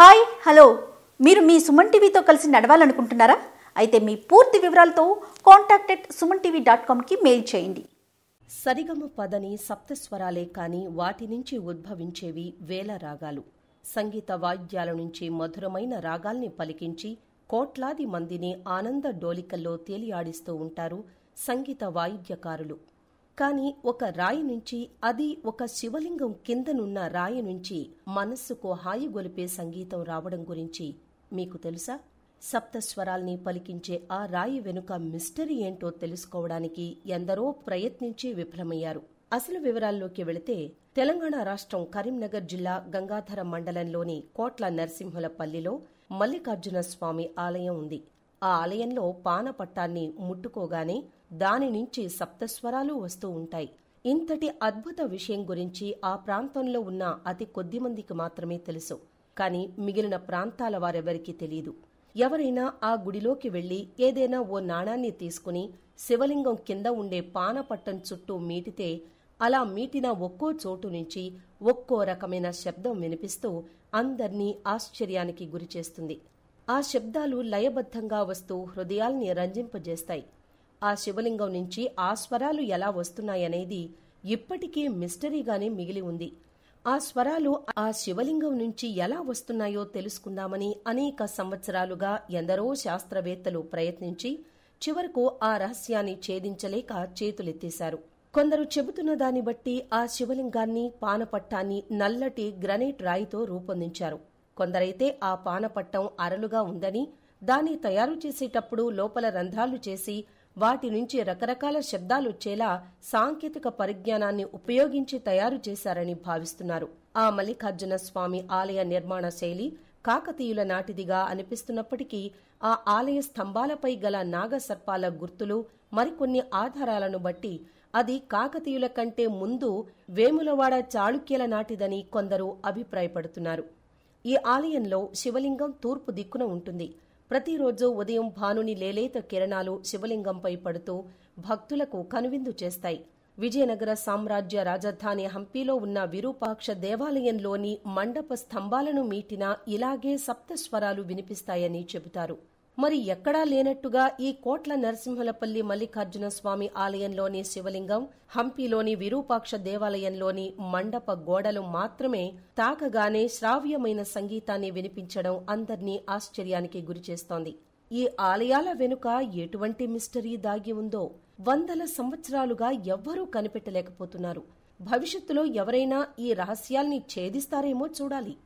hi hello మీరు మీ సుమన్ టీవీతో కలిసి నడవాలనుకుంటున్నారా అయితే మీ పూర్తి వివరాలతో contact at Suman TV dot కామ్కి మెయిల్ చేయండి సరిగమ పదని సప్తస్వరాలే కానీ వాటి నుంచి ఉద్భవించేవి వేల రాగాలు సంగీత వాయిద్యాల నుంచి మధురమైన రాగాల్ని పలికించి కోట్లాది మందిని ఆనంద డోలికల్లో తేలియాడిస్తూ ఉంటారు సంగీత వాయిద్యకారులు కాని ఒక రాయి నుంచి అది ఒక శివలింగం కిందనున్న రాయి నుంచి మనస్సుకు హాయిగొలిపే సంగీతం రావడం గురించి మీకు తెలుసా సప్తస్వరాల్ని పలికించే ఆ రాయి వెనుక మిస్టరీ ఏంటో తెలుసుకోవడానికి ఎందరో ప్రయత్నించి విఫలమయ్యారు అసలు వివరాల్లోకి వెళితే తెలంగాణ రాష్ట్రం కరీంనగర్ జిల్లా గంగాధర మండలంలోని కోట్ల నరసింహులపల్లిలో మల్లికార్జున స్వామి ఆలయం ఉంది ఆ ఆలయంలో పానపట్టాన్ని ముట్టుకోగానే దాని నుంచి సప్తస్వరాలు వస్తూ ఉంటాయి ఇంతటి అద్భుత విషయం గురించి ఆ ప్రాంతంలో ఉన్న అతి కొద్ది మందికి మాత్రమే తెలుసు కాని మిగిలిన ప్రాంతాల వారెవరికీ తెలియదు ఎవరైనా ఆ గుడిలోకి వెళ్లి ఏదైనా ఓ నాణాన్ని తీసుకుని శివలింగం కింద ఉండే పానపట్టం చుట్టూ మీటితే అలా మీటిన ఒక్కో చోటు నుంచి ఒక్కో రకమైన శబ్దం వినిపిస్తూ అందర్నీ ఆశ్చర్యానికి గురిచేస్తుంది ఆ శబ్దాలు లయబద్ధంగా వస్తూ హృదయాల్ని రంజింపజేస్తాయి ఆ శివలింగం నుంచి ఆ స్వరాలు ఎలా వస్తున్నాయనేది ఇప్పటికీ మిస్టరీగానే మిగిలి ఉంది ఆ స్వరాలు ఆ శివలింగం నుంచి ఎలా వస్తున్నాయో తెలుసుకుందామని అనేక సంవత్సరాలుగా ఎందరో శాస్త్రవేత్తలు ప్రయత్నించి చివరకు ఆ రహస్యాన్ని ఛేదించలేక చేతులెత్తేశారు కొందరు చెబుతున్న దాన్ని బట్టి ఆ శివలింగాన్ని పానపట్టాన్ని నల్లటి గ్రనైట్ రాయితో రూపొందించారు కొందరైతే ఆ పానపట్టం అరలుగా ఉందని దాన్ని తయారు చేసేటప్పుడు లోపల రంధ్రాలు చేసి వాటి నుంచి రకరకాల శబ్దాలొచ్చేలా సాంకేతిక పరిజ్ఞానాన్ని ఉపయోగించి తయారు చేశారని భావిస్తున్నారు ఆ మల్లికార్జున స్వామి ఆలయ నిర్మాణ శైలి కాకతీయుల నాటిదిగా అనిపిస్తున్నప్పటికీ ఆ ఆలయ స్తంభాలపై గల నాగసర్పాల గుర్తులు మరికొన్ని ఆధారాలను బట్టి అది కాకతీయుల కంటే ముందు వేములవాడ చాళుక్యల నాటిదని కొందరు అభిప్రాయపడుతున్నారు ఈ ఆలయంలో శివలింగం తూర్పు దిక్కున ఉంటుంది ప్రతిరోజు ఉదయం భానుని లేలేత కిరణాలు శివలింగంపై పడుతూ భక్తులకు కనువిందు చేస్తాయి విజయనగర సామ్రాజ్య రాజధాని హంపీలో ఉన్న విరూపాక్ష దేవాలయంలోని మండప స్తంభాలను మీటిన ఇలాగే సప్తస్వరాలు వినిపిస్తాయని చెబుతారు మరి ఎక్కడా లేనట్టుగా ఈ కోట్ల నరసింహలపల్లి మల్లికార్జున స్వామి ఆలయంలోని శివలింగం హంపీలోని విరూపాక్ష దేవాలయంలోని మండప గోడలు మాత్రమే తాకగానే శ్రావ్యమైన సంగీతాన్ని వినిపించడం అందర్నీ ఆశ్చర్యానికి గురిచేస్తోంది ఈ ఆలయాల వెనుక ఎటువంటి మిస్టరీ దాగి ఉందో వందల సంవత్సరాలుగా ఎవ్వరూ కనిపెట్టలేకపోతున్నారు భవిష్యత్తులో ఎవరైనా ఈ రహస్యాల్ని ఛేదిస్తారేమో చూడాలి